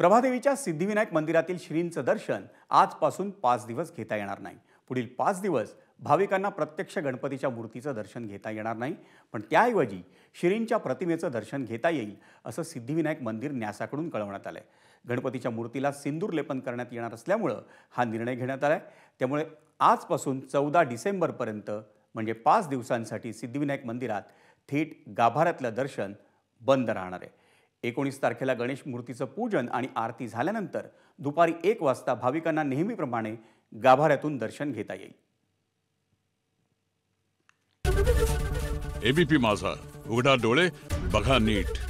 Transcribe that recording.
प्रभादेवीच्या सिद्धिविनायक मंदिरातील श्रींचं दर्शन आजपासून पाच दिवस घेता येणार नाही पुढील पाच दिवस भाविकांना प्रत्यक्ष गणपतीच्या मूर्तीचं दर्शन घेता येणार नाही पण त्याऐवजी श्रींच्या प्रतिमेचं दर्शन घेता येईल असं सिद्धिविनायक मंदिर न्यासाकडून कळवण्यात आलं आहे गणपतीच्या मूर्तीला सिंदूर लेपन करण्यात येणार असल्यामुळं हा निर्णय घेण्यात आला आहे त्यामुळे आजपासून चौदा डिसेंबरपर्यंत म्हणजे पाच दिवसांसाठी सिद्धिविनायक मंदिरात थेट गाभाऱ्यातलं दर्शन बंद राहणार आहे एकोणीस तारखेला गणेश मूर्तीचं पूजन आणि आरती झाल्यानंतर दुपारी एक वाजता भाविकांना नेहमीप्रमाणे गाभाऱ्यातून दर्शन घेता येईल एबीपी माझा उघडा डोळे बघा नीट